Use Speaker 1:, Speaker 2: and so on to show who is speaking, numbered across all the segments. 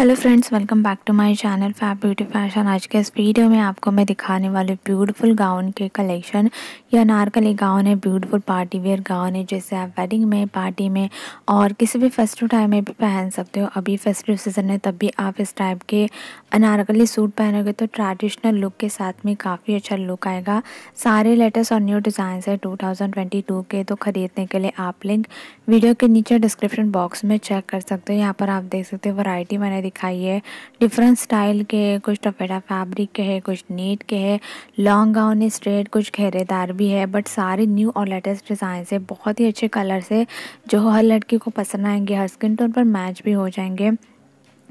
Speaker 1: hello friends welcome back to my channel Fab Beauty Fashion आज के इस video में आपको मैं दिखाने वाली ब्यूटीफुल गाउन के कलेक्शन या नारकली गाउन है ब्यूटीफुल पार्टी वेयर गाउन है जैसे आप वेडिंग में पार्टी में और किसी भी फेस्टिव टाइम में भी पहन सकते हो अभी फेस्टिव सीज़न है तब भी आप इस टाइप के अनारकली सूट पहनोगे तो ट्रेडिशनल लुक के साथ में काफ़ी अच्छा लुक आएगा सारे लेटेस्ट और न्यू डिज़ाइन है 2022 के तो ख़रीदने के लिए आप लिंक वीडियो के नीचे डिस्क्रिप्शन बॉक्स में चेक कर सकते हो यहाँ पर आप देख सकते हो वैरायटी मैंने दिखाई है डिफरेंट स्टाइल के है कुछ टफेटा फैब्रिक के है कुछ नीट के है लॉन्ग गाउन स्ट्रेट कुछ घेरेदार भी है बट सारे न्यू और लेटेस्ट डिज़ाइन है बहुत ही अच्छे कलर से जो हर लड़की को पसंद आएंगे हर स्किन टोन पर मैच भी हो जाएंगे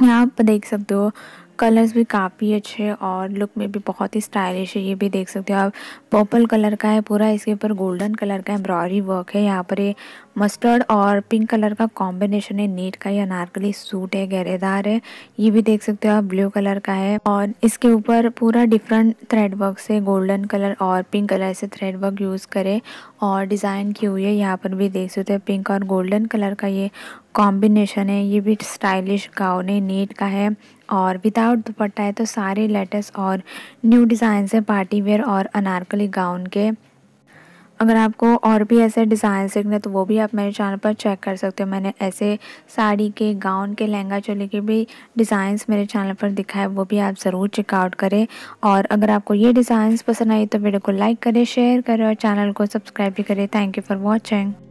Speaker 1: यहाँ आप देख सकते हो कलर्स भी काफ़ी अच्छे और लुक में भी बहुत ही स्टाइलिश है ये भी देख सकते हो आप पर्पल कलर का है पूरा इसके ऊपर गोल्डन कलर का एम्ब्रॉयडरी वर्क है यहाँ पर ये मस्टर्ड और पिंक कलर का कॉम्बिनेशन है नेट का ये अनारकली सूट है गहरेदार है ये भी देख सकते हो आप ब्लू कलर का है और इसके ऊपर पूरा डिफरेंट थ्रेड वर्क से गोल्डन कलर और पिंक कलर से थ्रेड वर्क यूज़ करे और डिज़ाइन की हुई है यहाँ पर भी देख सकते हो पिंक और गोल्डन कलर का ये कॉम्बिनेशन है ये भी स्टाइलिश गाउन है नीट का है और विदाउट दुपट्टा है तो सारे लेटेस्ट और न्यू डिज़ाइन है पार्टी वेयर और अनारकली गाउन के अगर आपको और भी ऐसे डिज़ाइन सीखने तो वो भी आप मेरे चैनल पर चेक कर सकते हो मैंने ऐसे साड़ी के गाउन के लहंगा चोले के भी डिज़ाइंस मेरे चैनल पर दिखाए वो भी आप ज़रूर चेकआउट करें और अगर आपको ये डिज़ाइंस पसंद आई तो वीडियो को लाइक करें शेयर करें और चैनल को सब्सक्राइब भी करें थैंक यू फॉर वॉचिंग